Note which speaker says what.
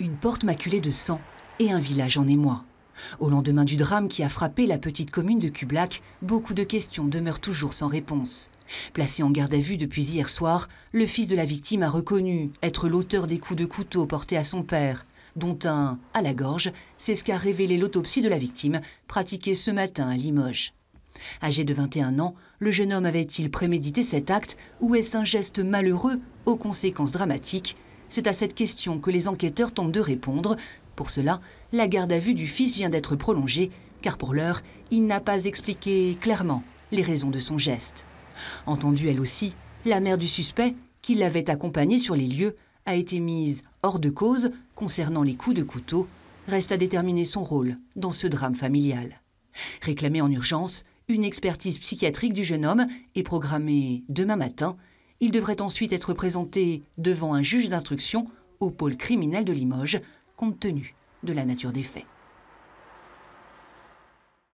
Speaker 1: une porte maculée de sang et un village en émoi. Au lendemain du drame qui a frappé la petite commune de Cublac, beaucoup de questions demeurent toujours sans réponse. Placé en garde à vue depuis hier soir, le fils de la victime a reconnu être l'auteur des coups de couteau portés à son père, dont un à la gorge, c'est ce qu'a révélé l'autopsie de la victime pratiquée ce matin à Limoges. Âgé de 21 ans, le jeune homme avait-il prémédité cet acte ou est-ce un geste malheureux aux conséquences dramatiques c'est à cette question que les enquêteurs tentent de répondre. Pour cela, la garde à vue du fils vient d'être prolongée, car pour l'heure, il n'a pas expliqué clairement les raisons de son geste. Entendue elle aussi, la mère du suspect, qui l'avait accompagné sur les lieux, a été mise hors de cause concernant les coups de couteau. Reste à déterminer son rôle dans ce drame familial. Réclamée en urgence, une expertise psychiatrique du jeune homme est programmée demain matin il devrait ensuite être présenté devant un juge d'instruction au pôle criminel de Limoges, compte tenu de la nature des faits.